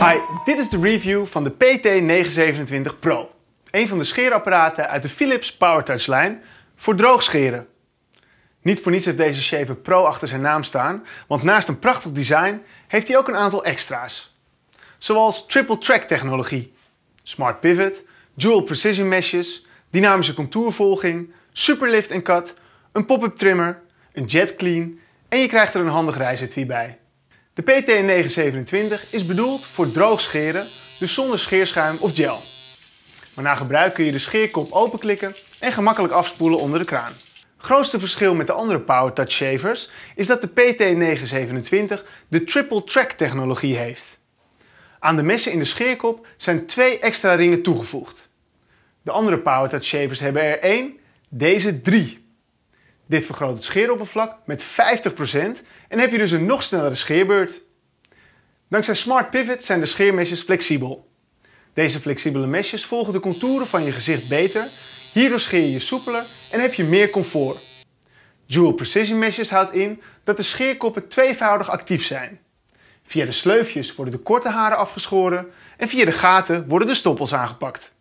Hi, dit is de review van de PT927 Pro. Een van de scheerapparaten uit de Philips PowerTouch lijn voor droogscheren. Niet voor niets heeft deze shaver Pro achter zijn naam staan, want naast een prachtig design heeft hij ook een aantal extra's. Zoals triple track technologie, smart pivot, dual precision meshes, dynamische contourvolging, superlift en cut, een pop-up trimmer, een jet clean en je krijgt er een handig rijzetui bij. De PT927 is bedoeld voor droog scheren, dus zonder scheerschuim of gel. Maar na gebruik kun je de scheerkop openklikken en gemakkelijk afspoelen onder de kraan. Grootste verschil met de andere PowerTouch shavers is dat de PT927 de Triple Track technologie heeft. Aan de messen in de scheerkop zijn twee extra ringen toegevoegd. De andere PowerTouch shavers hebben er één, deze drie. Dit vergroot het scheeroppervlak met 50% en heb je dus een nog snellere scheerbeurt. Dankzij Smart Pivot zijn de scheermesjes flexibel. Deze flexibele mesjes volgen de contouren van je gezicht beter, hierdoor scheer je soepeler en heb je meer comfort. Dual Precision mesjes houdt in dat de scheerkoppen tweevoudig actief zijn. Via de sleufjes worden de korte haren afgeschoren en via de gaten worden de stoppels aangepakt.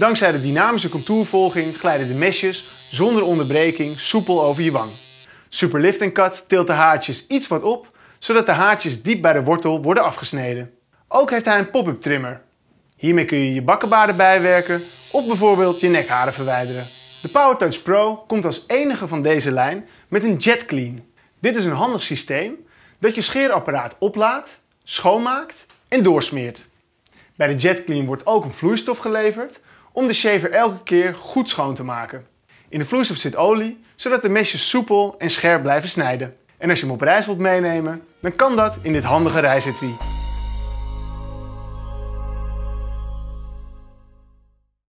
Dankzij de dynamische contourvolging glijden de mesjes zonder onderbreking soepel over je wang. Super Lift Cut tilt de haartjes iets wat op, zodat de haartjes diep bij de wortel worden afgesneden. Ook heeft hij een pop-up trimmer. Hiermee kun je je bakkenbaarden bijwerken of bijvoorbeeld je nekharen verwijderen. De Powertouch Pro komt als enige van deze lijn met een Jet Clean. Dit is een handig systeem dat je scheerapparaat oplaadt, schoonmaakt en doorsmeert. Bij de Jet Clean wordt ook een vloeistof geleverd, om de shaver elke keer goed schoon te maken. In de vloeistof zit olie, zodat de mesjes soepel en scherp blijven snijden. En als je hem op reis wilt meenemen, dan kan dat in dit handige reisetui.